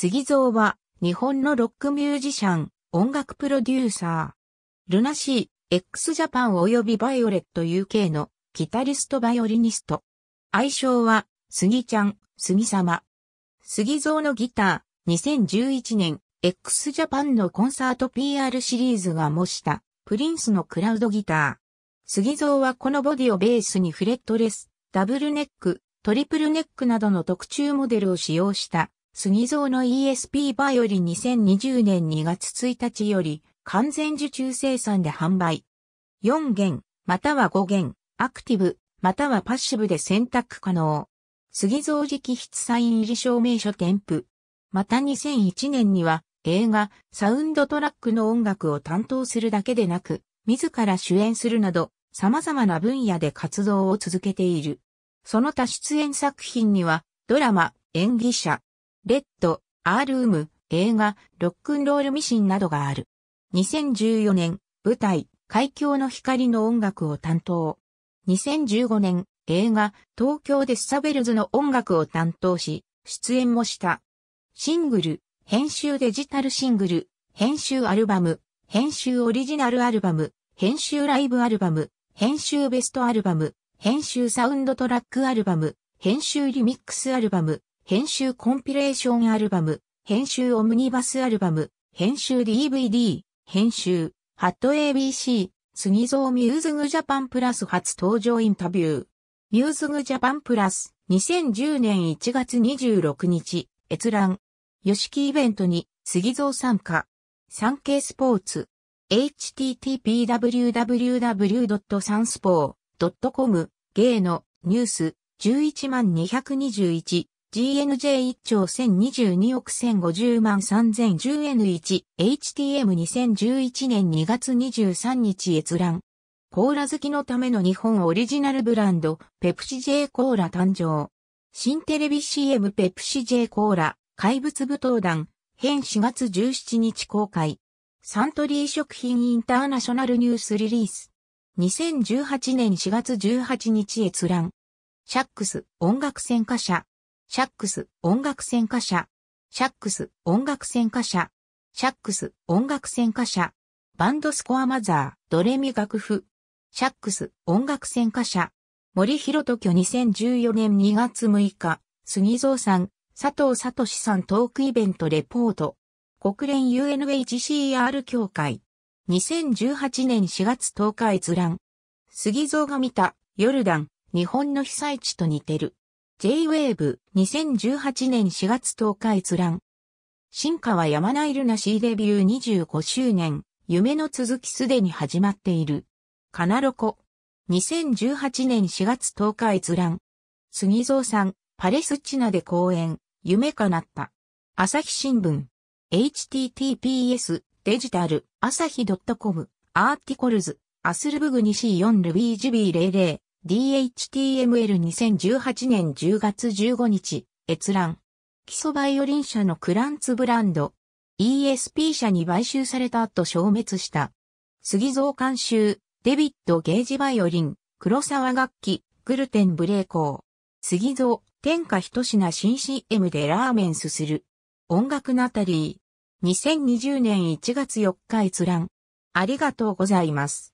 杉蔵は、日本のロックミュージシャン、音楽プロデューサー。ルナシー、x ジャパン及びバイオレット UK のギタリストバイオリニスト。愛称は、杉ちゃん、杉様。杉蔵のギター、2011年、x ジャパンのコンサート PR シリーズが模したプリンスのクラウドギター。杉蔵はこのボディをベースにフレットレス、ダブルネック、トリプルネックなどの特注モデルを使用した杉蔵の ESP バイオリン2020年2月1日より完全受注生産で販売。4弦、または5弦、アクティブ、またはパッシブで選択可能。杉蔵直筆サイン入り証明書添付。また2001年には映画、サウンドトラックの音楽を担当するだけでなく、自ら主演するなど、様々な分野で活動を続けている。その他出演作品には、ドラマ、演技者、レッド、アールーム、映画、ロックンロールミシンなどがある。2014年、舞台、海峡の光の音楽を担当。2015年、映画、東京デスサベルズの音楽を担当し、出演もした。シングル、編集デジタルシングル、編集アルバム、編集オリジナルアルバム、編集ライブアルバム、編集ベストアルバム、編集サウンドトラックアルバム、編集リミックスアルバム、編集コンピレーションアルバム、編集オムニバスアルバム、編集 DVD、編集、ハット ABC、杉蔵ミューズグジャパンプラス初登場インタビュー。ミューズグジャパンプラス、2010年1月26日、閲覧。ヨシキイベントに、杉蔵参加。ケイスポーツ。http://www.sanspo.com、芸の、ニュース、11221。GNJ1 兆1022億1050万 3010N1、HTM2011 年2月23日閲覧。コーラ好きのための日本オリジナルブランド、ペプシ J コーラ誕生。新テレビ CM ペプシ J コーラ、怪物舞踏団、編4月17日公開。サントリー食品インターナショナルニュースリリース。2018年4月18日閲覧。シャックス、音楽戦歌者。シャックス、音楽専歌者。シャックス、音楽専歌者。シャックス、音楽専歌者。バンドスコアマザー、ドレミ楽譜。シャックス、音楽専歌者。森博人居2014年2月6日、杉蔵さん、佐藤聡さんトークイベントレポート。国連 UNHCR 協会。2018年4月10日閲覧。杉蔵が見た、ヨルダン、日本の被災地と似てる。J-Wave 2018年4月10日閲覧。進化は山ないるな C デビュー25周年、夢の続きすでに始まっている。カナロコ。2018年4月10日閲覧。杉蔵さん、パレスチナで公演、夢かなった。朝日新聞。https デジタル朝日 .com アーティコルズアスルブグ 2C4 ルビージュビー00 DHTML2018 年10月15日、閲覧。基礎バイオリン社のクランツブランド。ESP 社に買収された後消滅した。杉蔵監修、デビッド・ゲージバイオリン、黒沢楽器、グルテン・ブレーコー。杉蔵、天下一品新 CM でラーメンすする。音楽ナタリー。2020年1月4日閲覧。ありがとうございます。